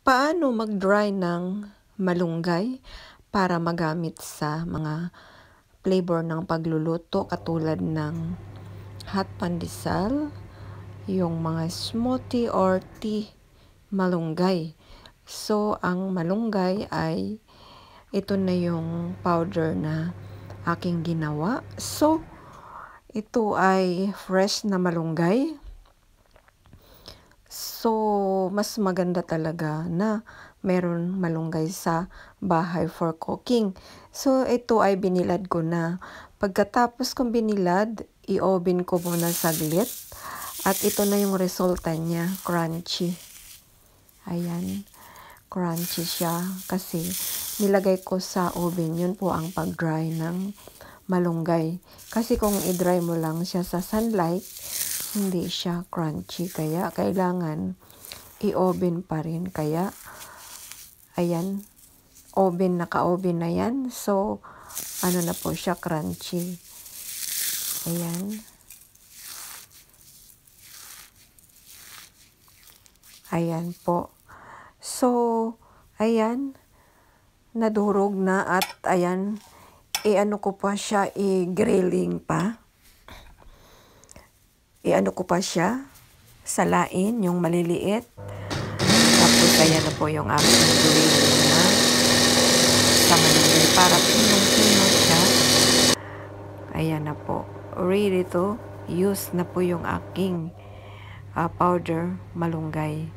Paano mag-dry ng malunggay para magamit sa mga flavor ng pagluluto katulad ng hot pandesal, yung mga smoothie or tea malunggay. So, ang malunggay ay ito na yung powder na aking ginawa. So, ito ay fresh na malunggay. So, mas maganda talaga na meron malunggay sa bahay for cooking. So, ito ay binilad ko na. Pagkatapos kong binilad, i-oven ko muna saglit. At ito na yung resulta niya, crunchy. Ayan, crunchy siya kasi nilagay ko sa oven. Yun po ang pag-dry ng malunggay. Kasi kung i-dry mo lang siya sa sunlight, hindi siya crunchy. Kaya kailangan i-oven pa rin. Kaya, ayan, oven, naka-oven na yan. So, ano na po siya, crunchy. Ayan. Ayan po. So, ayan, nadurog na at ayan, i-ano ko pa siya, i-grilling pa iano ko pa siya, salain yung maliliit. Tapos ayan na po yung aking gulay na sa manigay para pinong-pino siya. Ayan na po. Ready to use na po yung aking uh, powder malunggay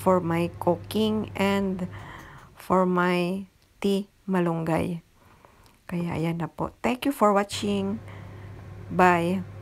for my cooking and for my tea malunggay. Kaya ayan na po. Thank you for watching. Bye.